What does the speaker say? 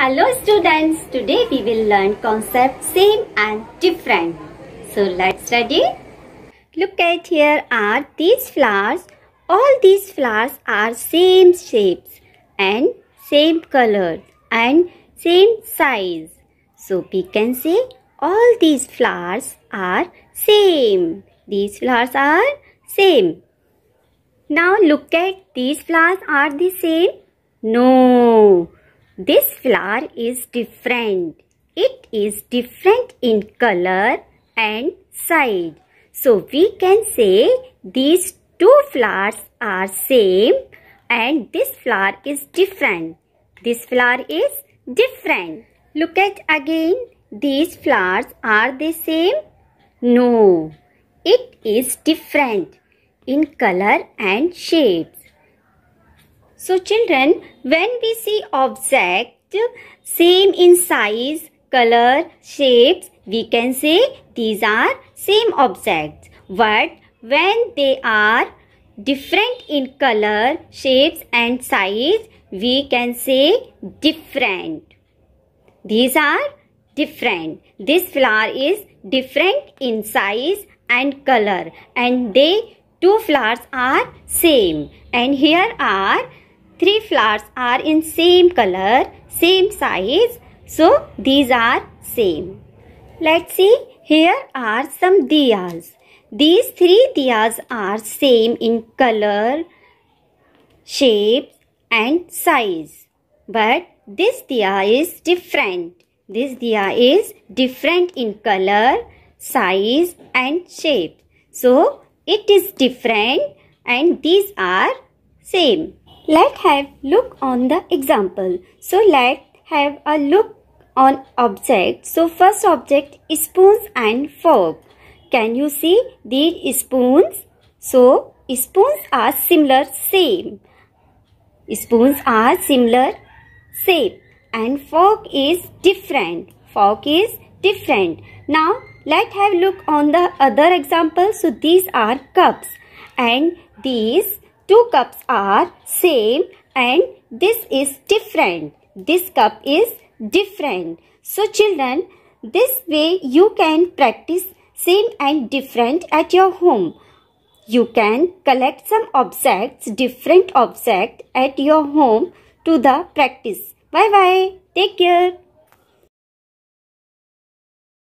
Hello students, today we will learn concept same and different. So let's study. Look at here are these flowers. All these flowers are same shapes and same color and same size. So we can say all these flowers are same. These flowers are same. Now look at these flowers are the same. No this flower is different. It is different in color and size. So we can say these two flowers are same and this flower is different. This flower is different. Look at again. These flowers are the same? No. It is different in color and shapes. So children, when we see object same in size, color, shapes, we can say these are same objects. But when they are different in color, shapes and size, we can say different. These are different. This flower is different in size and color and they two flowers are same and here are three flowers are in same color, same size. So these are same. Let's see here are some diyas. These three diyas are same in color, shape and size. But this diya is different. This diya is different in color, size and shape. So it is different and these are same. Let have look on the example. So let have a look on object. So first object is spoons and fork. Can you see these spoons? So spoons are similar same. Spoons are similar shape and fork is different. Fork is different. Now let have look on the other example. So these are cups and these two cups are same and this is different. This cup is different. So children, this way you can practice same and different at your home. You can collect some objects, different object at your home to the practice. Bye-bye. Take care.